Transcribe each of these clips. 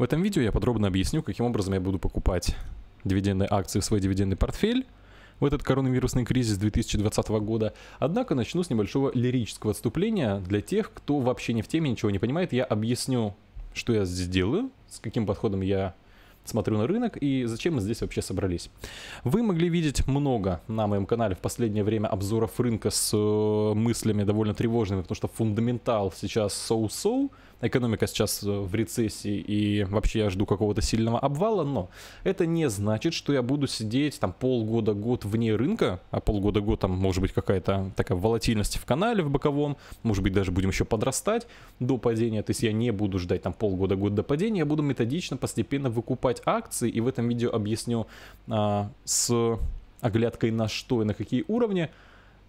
В этом видео я подробно объясню, каким образом я буду покупать дивидендные акции в свой дивидендный портфель в этот коронавирусный кризис 2020 года. Однако начну с небольшого лирического отступления. Для тех, кто вообще не в теме, ничего не понимает, я объясню, что я здесь делаю, с каким подходом я смотрю на рынок и зачем мы здесь вообще собрались. Вы могли видеть много на моем канале в последнее время обзоров рынка с э, мыслями довольно тревожными, потому что фундаментал сейчас so -so, экономика сейчас э, в рецессии и вообще я жду какого-то сильного обвала, но это не значит, что я буду сидеть там полгода-год вне рынка, а полгода-год там может быть какая-то такая волатильность в канале, в боковом, может быть даже будем еще подрастать до падения, то есть я не буду ждать там полгода-год до падения, я буду методично постепенно выкупать акции и в этом видео объясню а, с оглядкой на что и на какие уровни,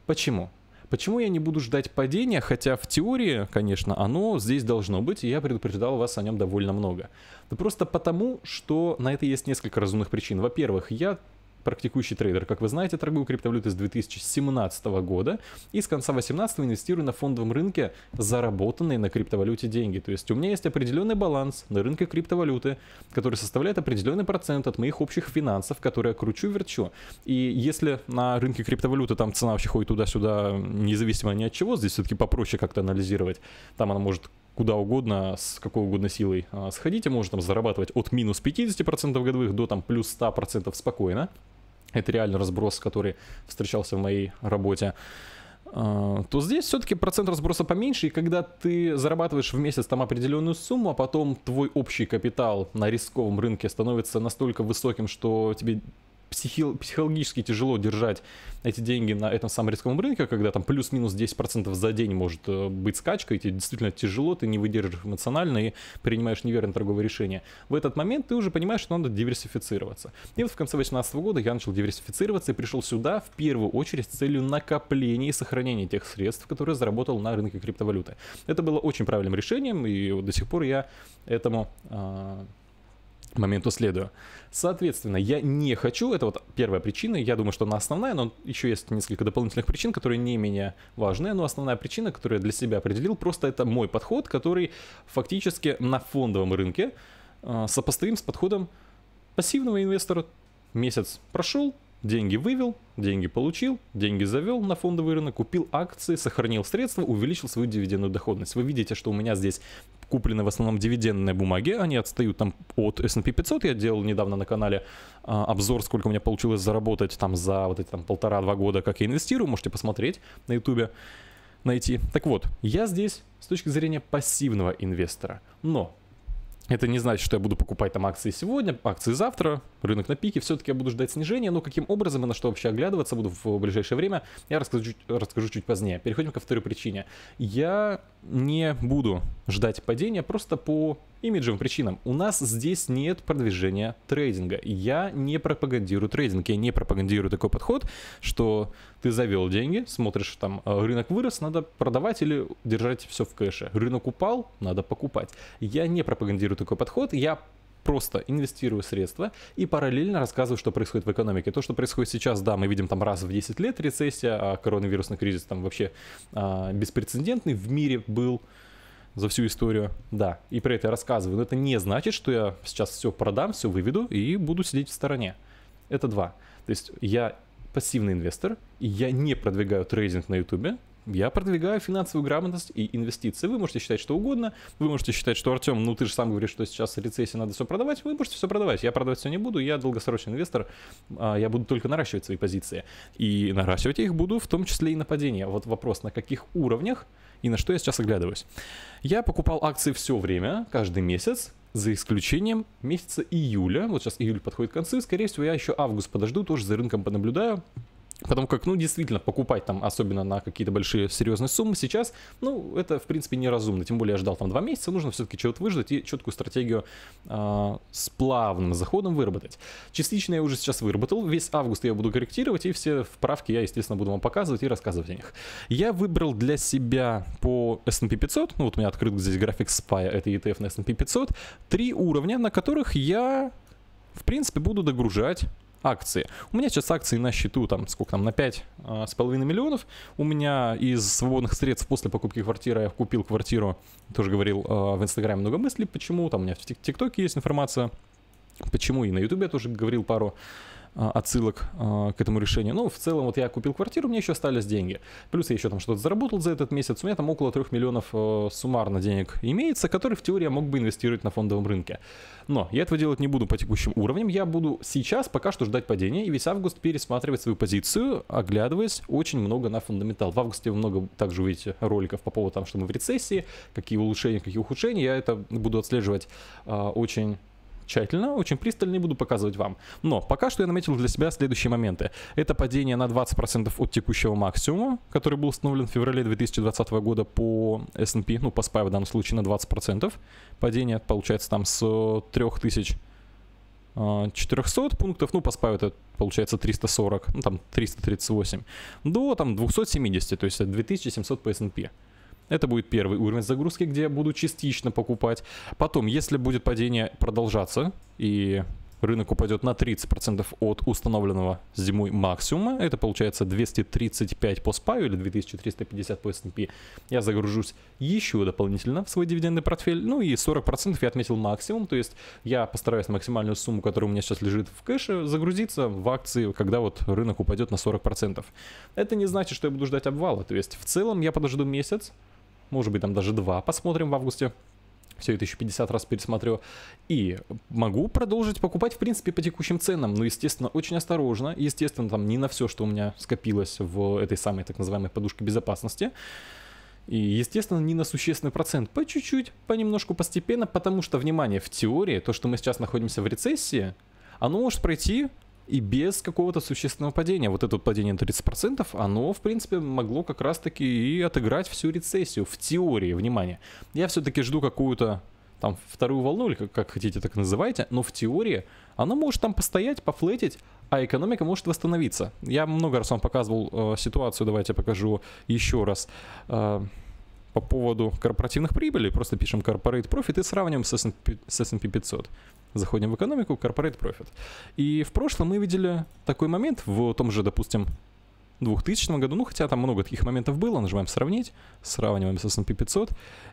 почему. Почему я не буду ждать падения, хотя в теории, конечно, оно здесь должно быть, и я предупреждал вас о нем довольно много. Да просто потому, что на это есть несколько разумных причин. Во-первых, я практикующий трейдер. Как вы знаете, торгую криптовалюты с 2017 года и с конца 2018 инвестирую на фондовом рынке заработанные на криптовалюте деньги. То есть у меня есть определенный баланс на рынке криптовалюты, который составляет определенный процент от моих общих финансов, которые я кручу-верчу. И если на рынке криптовалюты там цена вообще ходит туда-сюда, независимо ни от чего, здесь все-таки попроще как-то анализировать. Там она может куда угодно, с какой угодно силой а, сходите, можно там зарабатывать от минус 50% годовых до там плюс 100% спокойно это реально разброс, который встречался в моей работе, а, то здесь все-таки процент разброса поменьше, и когда ты зарабатываешь в месяц там определенную сумму, а потом твой общий капитал на рисковом рынке становится настолько высоким, что тебе психи- психологически тяжело держать эти деньги на этом самом рисковом рынке, когда там плюс-минус 10% за день может э, быть скачка, и тебе действительно тяжело, ты не выдержишь эмоционально и принимаешь неверное торговое решение. В этот момент ты уже понимаешь, что надо диверсифицироваться. И вот в конце 2018 года я начал диверсифицироваться и пришел сюда в первую очередь с целью накопления и сохранения тех средств, которые заработал на рынке криптовалюты. Это было очень правильным решением, и вот до сих пор я этому э, моменту следую. Соответственно, я не хочу, это вот первая причина, я думаю, что она основная, но еще есть несколько дополнительных причин, которые не менее важны, но основная причина, которую я для себя определил, просто это мой подход, который фактически на фондовом рынке э, сопоставим с подходом пассивного инвестора. Месяц прошел, деньги вывел, деньги получил, деньги завел на фондовый рынок, купил акции, сохранил средства, увеличил свою дивидендную доходность. Вы видите, что у меня здесь куплены в основном дивидендные бумаги, они отстают там от S&P 500, я делал недавно на канале а, обзор, сколько у меня получилось заработать там за вот эти там полтора-два года, как я инвестирую, можете посмотреть на ютубе, найти. Так вот, я здесь с точки зрения пассивного инвестора, но это не значит, что я буду покупать там акции сегодня, акции завтра, рынок на пике. Все-таки я буду ждать снижения, но каким образом и на что вообще оглядываться буду в ближайшее время, я расскажу, расскажу чуть позднее. Переходим ко второй причине. Я не буду ждать падения просто по имиджевым причинам. У нас здесь нет продвижения трейдинга. Я не пропагандирую трейдинг, я не пропагандирую такой подход, что ты завел деньги, смотришь, там э, рынок вырос, надо продавать или держать все в кэше. Рынок упал, надо покупать. Я не пропагандирую такой подход, я просто инвестирую средства и параллельно рассказываю, что происходит в экономике. То, что происходит сейчас, да, мы видим там раз в 10 лет рецессия, а коронавирусный кризис там вообще а, беспрецедентный в мире был за всю историю, да, и про это я рассказываю. Но это не значит, что я сейчас все продам, все выведу и буду сидеть в стороне. Это два. То есть я пассивный инвестор, и я не продвигаю трейдинг на YouTube, я продвигаю финансовую грамотность и инвестиции. Вы можете считать что угодно, вы можете считать, что Артем, ну ты же сам говоришь, что сейчас рецессия, надо все продавать, вы можете все продавать. Я продавать все не буду, я долгосрочный инвестор, а, я буду только наращивать свои позиции. И наращивать я их буду в том числе и на падение. Вот вопрос, на каких уровнях и на что я сейчас оглядываюсь. Я покупал акции все время, каждый месяц, за исключением месяца июля. Вот сейчас июль подходит к концу, скорее всего, я еще август подожду, тоже за рынком понаблюдаю. Потому как, ну, действительно, покупать там, особенно на какие-то большие серьезные суммы сейчас, ну, это, в принципе, неразумно. Тем более я ждал там два месяца, нужно все-таки чего-то выждать и четкую стратегию э, с плавным заходом выработать. Частично я уже сейчас выработал, весь август я буду корректировать, и все вправки я, естественно, буду вам показывать и рассказывать о них. Я выбрал для себя по S&P 500, ну, вот у меня открыт здесь график SPY, это ETF на S&P 500, три уровня, на которых я, в принципе, буду догружать акции. У меня сейчас акции на счету, там, сколько там, на 5 а, с половиной миллионов. У меня из свободных средств после покупки квартиры я купил квартиру, тоже говорил а, в Инстаграме много мыслей, почему, там у меня в ТикТоке есть информация, почему, и на Ютубе я тоже говорил пару а, отсылок а, к этому решению. Ну, в целом вот я купил квартиру, мне еще остались деньги. Плюс я еще там что-то заработал за этот месяц. У меня там около 3 миллионов э, суммарно денег имеется, которые в теории я мог бы инвестировать на фондовом рынке. Но я этого делать не буду по текущим уровням. Я буду сейчас пока что ждать падения и весь август пересматривать свою позицию, оглядываясь очень много на фундаментал. В августе вы много также увидите роликов по поводу того, что мы в рецессии, какие улучшения, какие ухудшения. Я это буду отслеживать а, очень тщательно, очень пристально не буду показывать вам. Но пока что я наметил для себя следующие моменты. Это падение на 20% от текущего максимума, который был установлен в феврале 2020 года по S&P, ну по SPY в данном случае на 20%. Падение получается там с 3000 400 э, пунктов, ну, по SPY это получается 340, ну, там 338, до там 270, то есть 2700 по S&P. Это будет первый уровень загрузки, где я буду частично покупать. Потом, если будет падение продолжаться и рынок упадет на 30% от установленного зимой максимума. Это получается 235 по спаю или 2350 по S&P. Я загружусь еще дополнительно в свой дивидендный портфель. Ну и 40% я отметил максимум. То есть я постараюсь максимальную сумму, которая у меня сейчас лежит в кэше, загрузиться в акции, когда вот рынок упадет на 40%. Это не значит, что я буду ждать обвала. То есть в целом я подожду месяц, может быть, там даже два посмотрим в августе. Все это еще 50 раз пересмотрю. И могу продолжить покупать, в принципе, по текущим ценам. Но, естественно, очень осторожно. Естественно, там не на все, что у меня скопилось в этой самой так называемой подушке безопасности. И, естественно, не на существенный процент, по чуть-чуть, понемножку, постепенно, потому что, внимание, в теории, то, что мы сейчас находимся в рецессии, оно может пройти и без какого-то существенного падения. Вот это падение на 30%, оно, в принципе, могло как раз-таки и отыграть всю рецессию в теории, внимание. Я все-таки жду какую-то там вторую волну, или как, как хотите так называйте, но в теории она может там постоять, пофлетить, а экономика может восстановиться. Я много раз вам показывал э, ситуацию, давайте я покажу еще раз. Э, по поводу корпоративных прибылей, просто пишем corporate profit и сравниваем с S&P 500. Заходим в экономику, corporate profit. И в прошлом мы видели такой момент в том же, допустим, 2000 году, ну хотя там много таких моментов было, нажимаем «Сравнить», сравниваем с S&P 500,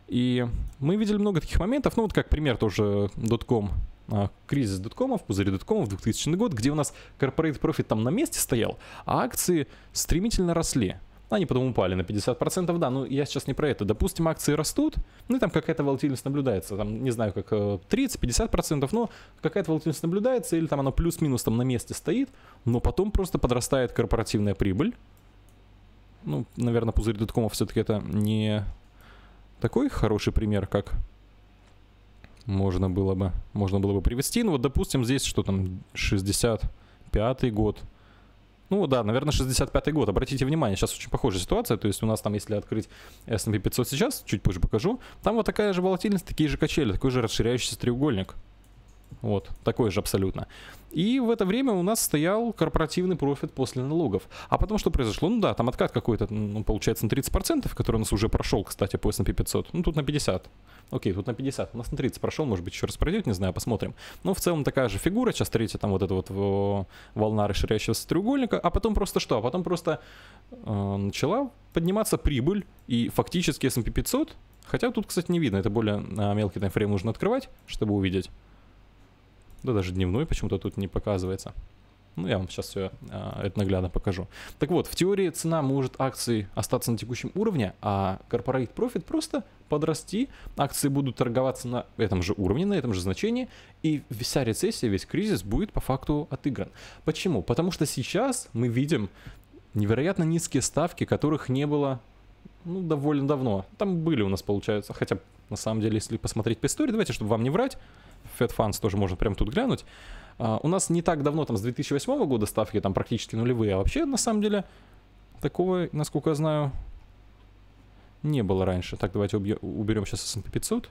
и мы видели много таких моментов, ну вот как пример тоже .com, а, кризис доткомов, пузыри доткомов, 2000 год, где у нас корпорейт профит там на месте стоял, а акции стремительно росли. Они потом упали на 50%, да, ну я сейчас не про это. Допустим, акции растут, ну и там какая-то волатильность наблюдается, там, не знаю, как 30-50%, э, но какая-то волатильность наблюдается, или там она плюс-минус там на месте стоит, но потом просто подрастает корпоративная прибыль. Ну, наверное, пузырь доткомов все-таки это не такой хороший пример, как можно было бы, можно было бы привести. Ну вот, допустим, здесь что там, 65-й год – ну да, наверное, 65-й год. Обратите внимание, сейчас очень похожая ситуация. То есть у нас там, если открыть S&P 500 сейчас, чуть позже покажу, там вот такая же волатильность, такие же качели, такой же расширяющийся треугольник. Вот, такой же абсолютно. И в это время у нас стоял корпоративный профит после налогов. А потом что произошло? Ну да, там откат какой-то, ну, получается, на 30%, который у нас уже прошел, кстати, по S&P 500. Ну, тут на 50. Окей, тут на 50. У нас на 30 прошел, может быть, еще раз пройдет, не знаю, посмотрим. Но ну, в целом такая же фигура. Сейчас третья там вот эта вот волна расширяющегося треугольника. А потом просто что? А потом просто э, начала подниматься прибыль. И фактически S&P 500, хотя тут, кстати, не видно, это более э, мелкий таймфрейм нужно открывать, чтобы увидеть да даже дневной почему-то тут не показывается. Ну, я вам сейчас все а, это наглядно покажу. Так вот, в теории цена может акции остаться на текущем уровне, а corporate profit просто подрасти, акции будут торговаться на этом же уровне, на этом же значении, и вся рецессия, весь кризис будет по факту отыгран. Почему? Потому что сейчас мы видим невероятно низкие ставки, которых не было ну, довольно давно. Там были у нас, получается, хотя, на самом деле, если посмотреть по истории, давайте, чтобы вам не врать, Fed Funds тоже можно прямо тут глянуть. А, у нас не так давно, там, с 2008 года ставки там практически нулевые, а вообще, на самом деле, такого, насколько я знаю, не было раньше. Так, давайте уберем сейчас S&P 500.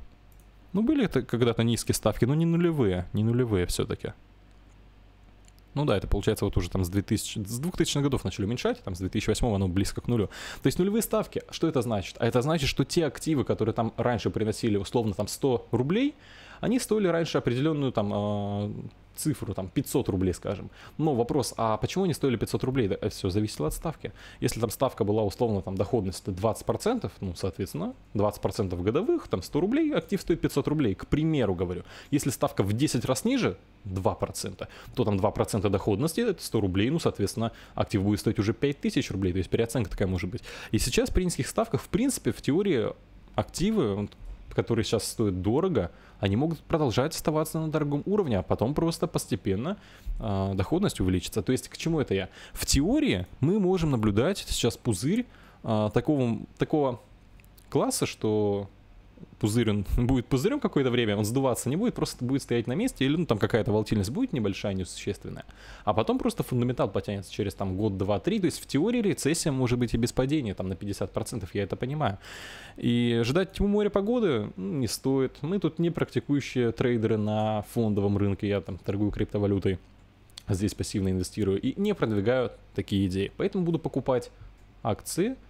Ну, были это когда-то низкие ставки, но не нулевые, не нулевые все-таки. Ну да, это получается вот уже там с 2000, с 2000 годов начали уменьшать, там с 2008 оно близко к нулю. То есть нулевые ставки, что это значит? А это значит, что те активы, которые там раньше приносили условно там 100 рублей, они стоили раньше определенную там а, цифру, там, 500 рублей, скажем. Но вопрос, а почему они стоили 500 рублей? Да, все зависело от ставки. Если там ставка была условно, там, доходность 20%, ну, соответственно, 20% годовых, там, 100 рублей, актив стоит 500 рублей, к примеру говорю. Если ставка в 10 раз ниже, 2%, то там 2% доходности, это 100 рублей, ну, соответственно, актив будет стоить уже 5000 рублей, то есть переоценка такая может быть. И сейчас при низких ставках, в принципе, в теории активы, которые сейчас стоят дорого, они могут продолжать оставаться на дорогом уровне, а потом просто постепенно э, доходность увеличится. То есть к чему это я? В теории мы можем наблюдать сейчас пузырь э, такого, такого класса, что пузырь, он будет пузырем какое-то время, он сдуваться не будет, просто будет стоять на месте, или ну, там какая-то волатильность будет небольшая, несущественная. А потом просто фундаментал потянется через там год, два, три. То есть в теории рецессия может быть и без падения, там на 50%, я это понимаю. И ждать тьму моря погоды ну, не стоит. Мы тут не практикующие трейдеры на фондовом рынке, я там торгую криптовалютой, здесь пассивно инвестирую и не продвигаю такие идеи. Поэтому буду покупать акции –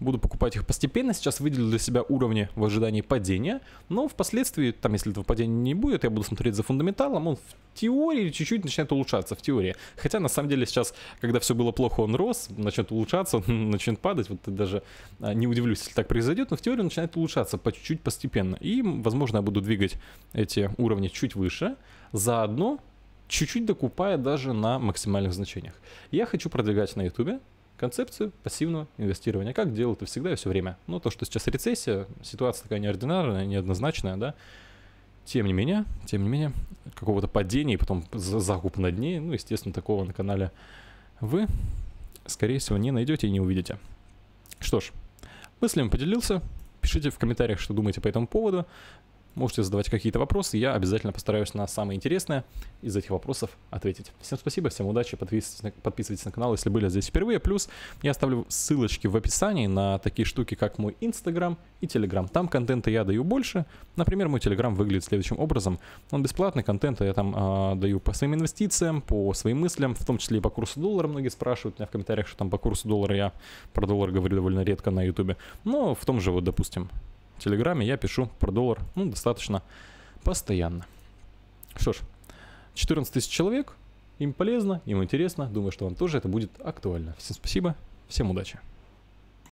Буду покупать их постепенно. Сейчас выделил для себя уровни в ожидании падения. Но впоследствии, там, если этого падения не будет, я буду смотреть за фундаменталом. Он в теории чуть-чуть начинает улучшаться, в теории. Хотя, на самом деле, сейчас, когда все было плохо, он рос, начнет улучшаться, он начнет падать. Вот даже а, не удивлюсь, если так произойдет. Но в теории он начинает улучшаться по чуть-чуть постепенно. И, возможно, я буду двигать эти уровни чуть выше. Заодно чуть-чуть докупая даже на максимальных значениях. Я хочу продвигать на ютубе, концепцию пассивного инвестирования, как делают это всегда и все время. Но ну, то, что сейчас рецессия, ситуация такая неординарная, неоднозначная, да, тем не менее, тем не менее, какого-то падения и потом закуп на дне, ну, естественно, такого на канале вы, скорее всего, не найдете и не увидите. Что ж, мыслями поделился. Пишите в комментариях, что думаете по этому поводу. Можете задавать какие-то вопросы, я обязательно постараюсь на самое интересное из этих вопросов ответить. Всем спасибо, всем удачи, подписывайтесь на, подписывайтесь на канал, если были здесь впервые. Плюс я оставлю ссылочки в описании на такие штуки, как мой Инстаграм и Телеграм. Там контента я даю больше. Например, мой Телеграм выглядит следующим образом. Он бесплатный, контент а я там э, даю по своим инвестициям, по своим мыслям, в том числе и по курсу доллара. Многие спрашивают меня в комментариях, что там по курсу доллара я про доллар говорю довольно редко на ютубе. Но в том же вот, допустим, Телеграме я пишу про доллар, ну, достаточно постоянно. Что ж, 14 тысяч человек, им полезно, им интересно, думаю, что вам тоже это будет актуально. Всем спасибо, всем удачи.